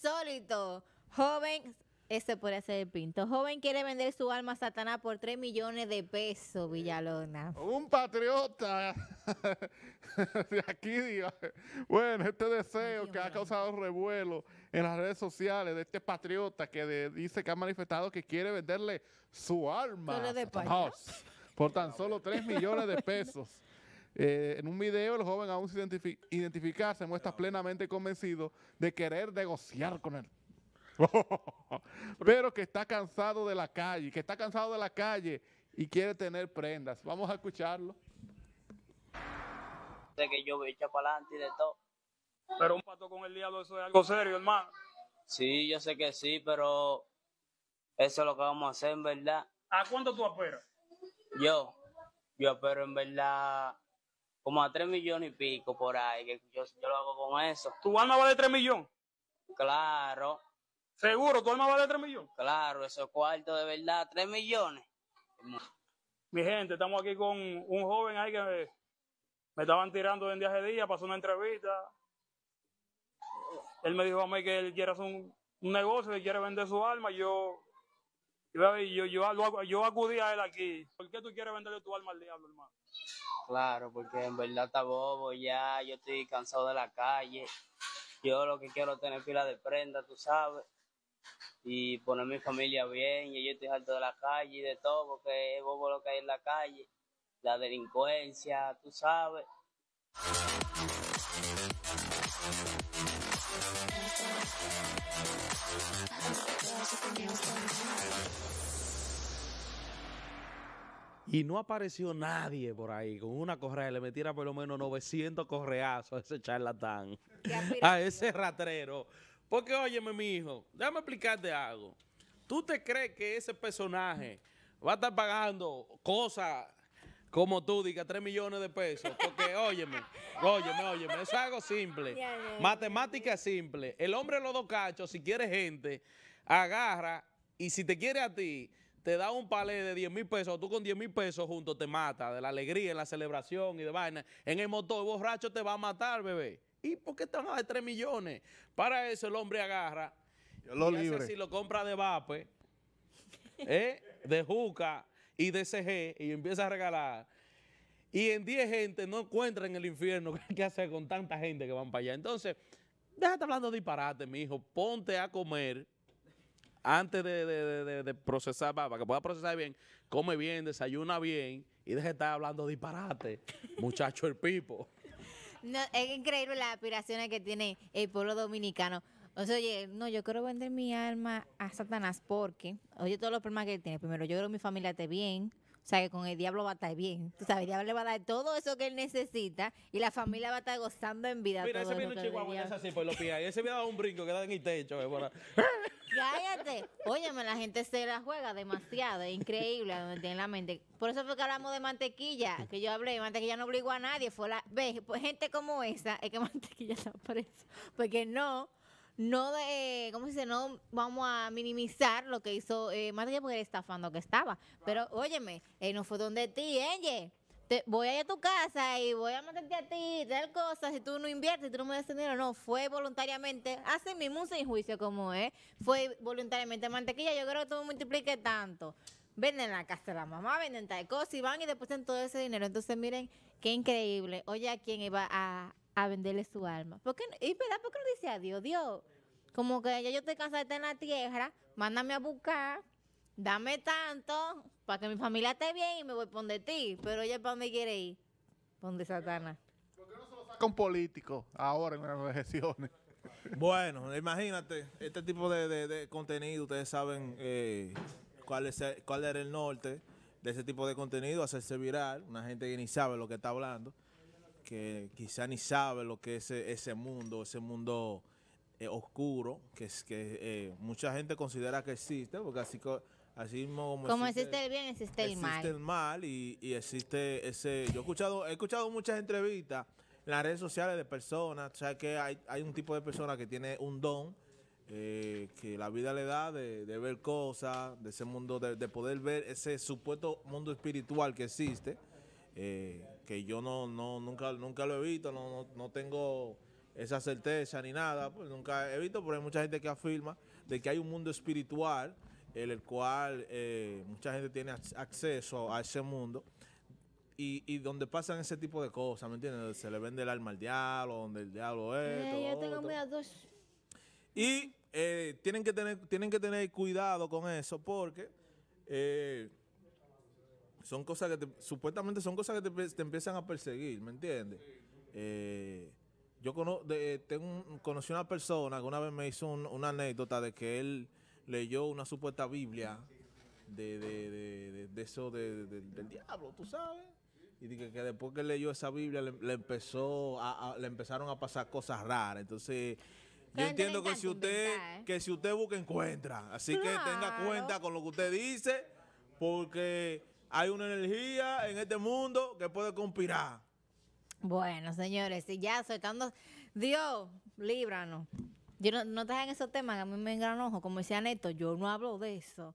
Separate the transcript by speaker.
Speaker 1: insólito. Joven, ese puede ser el pinto. Joven quiere vender su alma a Satanás por 3 millones de pesos, Villalona.
Speaker 2: Un patriota de aquí, bueno, este deseo que ha causado revuelo en las redes sociales de este patriota que dice que ha manifestado que quiere venderle su alma a por tan solo 3 millones de pesos. Eh, en un video, el joven, aún se identifica, identificarse, muestra plenamente convencido de querer negociar con él. Pero que está cansado de la calle, que está cansado de la calle y quiere tener prendas. Vamos a escucharlo.
Speaker 3: De que yo voy para adelante y de todo. Pero un pato con el diablo, eso es algo serio, hermano. Sí, yo sé que sí, pero eso es lo que vamos a hacer, en verdad. ¿A cuánto tú esperas? Yo, yo espero en verdad como a tres millones y pico por ahí, que yo, lo hago con eso. ¿Tu alma vale tres millones? Claro. ¿Seguro? ¿Tu alma vale tres millones? Claro, es cuarto, de verdad, tres millones. Mi gente, estamos aquí con un joven ahí que me, estaban tirando de día a día, pasó una entrevista. Él me dijo a mí que él quiere hacer un, negocio, que quiere vender su alma. Yo yo, yo, yo, acudí a él aquí. ¿Por qué tú quieres venderle tu alma al diablo, hermano? Claro, porque en verdad está bobo ya, yo estoy cansado de la calle. Yo lo que quiero es tener fila de prenda, tú sabes, y poner mi familia bien. Y yo estoy harto de la calle y de todo, porque es bobo lo que hay en la calle, la delincuencia, tú sabes. Y no apareció nadie por ahí con una correa, le metiera por lo menos 900 correazos a ese charlatán, a ese ratrero. Porque, óyeme, mi hijo, déjame explicarte algo. ¿Tú te crees que ese personaje va a estar pagando cosas como tú, diga 3 millones de pesos? Porque, óyeme, óyeme, óyeme, eso es algo simple. Matemática simple. El hombre de los dos cachos, si quiere gente, agarra y si te quiere a ti, te da un palé de 10 mil pesos, tú con 10 mil pesos juntos te mata, de la alegría, en la celebración y de vaina. En el motor, borracho te va a matar, bebé. ¿Y por qué te van a dar 3 millones? Para eso el hombre agarra.
Speaker 2: Yo lo y libre. si
Speaker 3: lo compra de vape, ¿eh? de juca y de CG y empieza a regalar. Y en 10 gente no encuentra en el infierno qué hacer con tanta gente que van para allá. Entonces, déjate hablando de disparate, mi hijo. Ponte a comer antes de, procesar, para que pueda procesar bien, come bien, desayuna bien y deje de estar hablando disparate, muchacho el pipo.
Speaker 1: No, es increíble las aspiraciones que tiene el pueblo dominicano. O sea, oye, no, yo quiero vender mi alma a Satanás porque, oye, todos los problemas que tiene. Primero, yo quiero que mi familia esté bien. O sea, que con el diablo va a estar bien. Tú sabes, el diablo le va a dar todo eso que él necesita y la familia va a estar gozando en vida. Mira, todo ese un
Speaker 3: chihuahua ya es así por los pies. Ese me ha dado un brinco que da en el techo. Eh,
Speaker 1: Cállate. Óyeme, la gente se la juega demasiado. Es increíble donde tiene la mente. Por eso fue que hablamos de mantequilla. Que yo hablé. Mantequilla no obligó a nadie. Fue la. Ve, pues gente como esa es que mantequilla está presa. Porque no no de, ¿cómo se dice? No vamos a minimizar lo que hizo eh, por porque era estafando que estaba. Pero óyeme, eh, no fue donde ti, ¿eh? Te, voy a ir a tu casa y voy a matarte a ti, tal cosa, si tú no inviertes, tú no me das dinero, no, fue voluntariamente, hace mismo un sin juicio como es, fue voluntariamente mantequilla, yo creo que tú me multipliques tanto. Venden la casa de la mamá, venden tal cosa y van y depositan todo ese dinero. Entonces, miren, qué increíble. Oye, ¿a quién iba a, a venderle su alma. y verdad, ¿por qué no dice a Dios? como que yo estoy cansada de estar en la tierra, mándame a buscar, dame tanto para que mi familia esté bien y me voy por de ti. Pero ella, ¿para dónde quiere ir? donde Satana.
Speaker 2: Satana? ¿Por qué no se lo saca político ahora en las elecciones? Bueno, imagínate, este tipo de, de, contenido, ustedes saben eh, cuál, es, cuál era el norte de ese tipo de contenido, hacerse viral, una gente que ni sabe lo que está hablando que quizá ni sabe lo que es e-, ese mundo, ese mundo eh, oscuro, que es que eh, mucha gente considera que existe, porque así, mismo como, existe,
Speaker 1: el bien, existe, el mal. Existe el
Speaker 2: mal y, y, existe ese... Yo he escuchado, he escuchado muchas entrevistas en las redes sociales de personas, o sea que hay, un tipo de persona que tiene un don, eh, que la vida le da de, ver cosas, de ese mundo, de, poder ver ese supuesto mundo espiritual que existe que yo no, no, nunca, nunca lo he visto, no, no, tengo esa certeza ni nada, pues nunca he visto, pero hay mucha gente que afirma de que hay un mundo espiritual en el cual eh, mucha gente tiene acceso a ese mundo y, donde pasan ese tipo de cosas, ¿me entiendes? Se le vende el alma al diablo, donde el diablo
Speaker 1: es...
Speaker 2: Y tienen, que tener, tienen que tener cuidado con eso porque eh, son cosas que te, supuestamente son cosas que te, empiezan a perseguir, ¿me entiendes? Eh, yo tengo conocí una persona que una vez me hizo una anécdota de que él leyó una supuesta Biblia de, de, de, eso del diablo, tú sabes. Y que después que leyó esa Biblia le, empezó empezaron a pasar cosas raras. Entonces,
Speaker 3: yo entiendo que si usted,
Speaker 2: ¿eh? que si usted busca, encuentra. Así que tenga cuenta con lo que usted dice, porque hay una energía en este mundo que puede conspirar.
Speaker 1: Bueno, señores, si ya soltando, Dios, líbranos. Yo no, te hagan esos temas, a mí me engranojo como decía Neto, yo no hablo de eso.